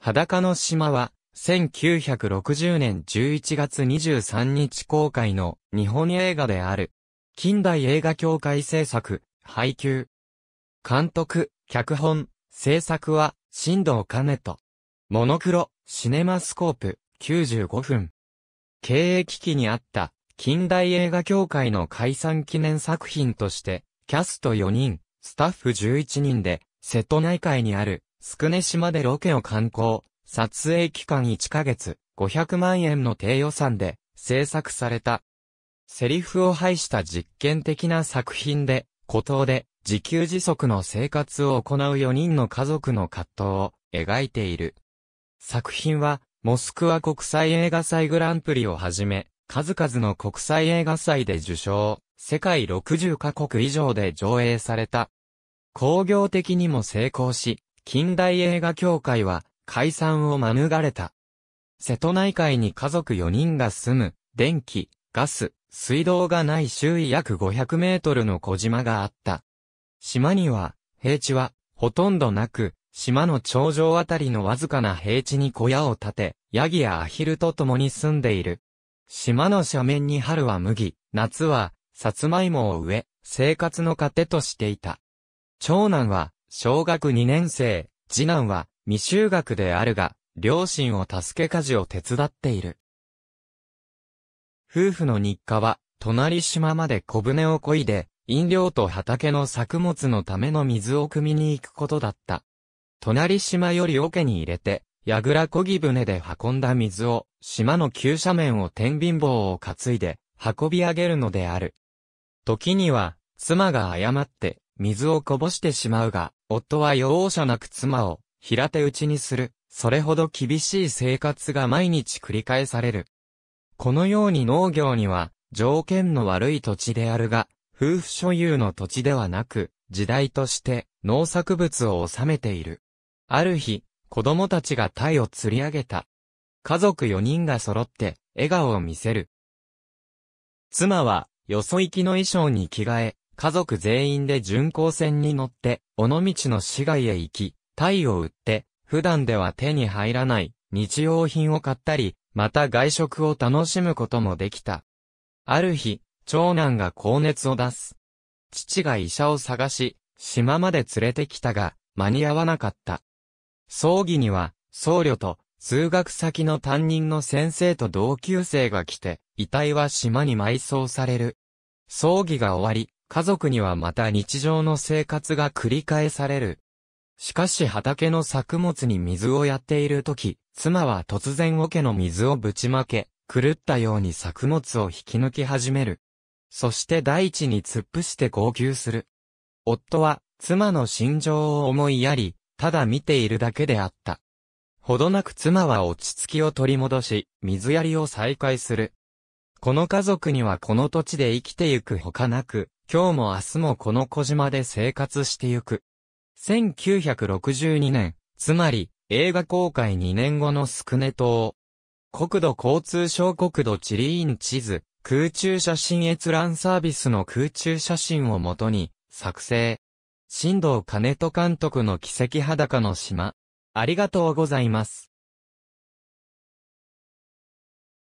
裸の島は、1960年11月23日公開の日本映画である。近代映画協会制作、配給。監督、脚本、制作は、新藤兼人。モノクロ、シネマスコープ、95分。経営危機にあった、近代映画協会の解散記念作品として、キャスト4人、スタッフ11人で、瀬戸内海にある、クネ島でロケを観光、撮影期間1ヶ月、500万円の低予算で制作された。セリフを排した実験的な作品で、孤島で自給自足の生活を行う4人の家族の葛藤を描いている。作品は、モスクワ国際映画祭グランプリをはじめ、数々の国際映画祭で受賞、世界60カ国以上で上映された。工業的にも成功し、近代映画協会は解散を免れた。瀬戸内海に家族4人が住む、電気、ガス、水道がない周囲約500メートルの小島があった。島には、平地は、ほとんどなく、島の頂上あたりのわずかな平地に小屋を建て、ヤギやアヒルと共に住んでいる。島の斜面に春は麦、夏は、さつまいもを植え、生活の糧としていた。長男は、小学2年生、次男は未就学であるが、両親を助け家事を手伝っている。夫婦の日課は、隣島まで小舟を漕いで、飲料と畑の作物のための水を汲みに行くことだった。隣島より桶に入れて、ぐらこぎ船で運んだ水を、島の急斜面を天秤棒を担いで、運び上げるのである。時には、妻が誤って、水をこぼしてしまうが、夫は容赦なく妻を平手打ちにする、それほど厳しい生活が毎日繰り返される。このように農業には条件の悪い土地であるが、夫婦所有の土地ではなく、時代として農作物を収めている。ある日、子供たちがタイを釣り上げた。家族4人が揃って笑顔を見せる。妻は、よそ行きの衣装に着替え、家族全員で巡航船に乗って、尾道の市街へ行き、タイを売って、普段では手に入らない日用品を買ったり、また外食を楽しむこともできた。ある日、長男が高熱を出す。父が医者を探し、島まで連れてきたが、間に合わなかった。葬儀には、僧侶と、通学先の担任の先生と同級生が来て、遺体は島に埋葬される。葬儀が終わり、家族にはまた日常の生活が繰り返される。しかし畑の作物に水をやっている時、妻は突然桶の水をぶちまけ、狂ったように作物を引き抜き始める。そして大地に突っ伏して号泣する。夫は妻の心情を思いやり、ただ見ているだけであった。ほどなく妻は落ち着きを取り戻し、水やりを再開する。この家族にはこの土地で生きてゆくほかなく、今日も明日もこの小島で生活してゆく。1962年、つまり、映画公開2年後のスクネ島。国土交通省国土地理院地図、空中写真閲覧サービスの空中写真をもとに、作成。新藤兼人監督の奇跡裸の島。ありがとうございます。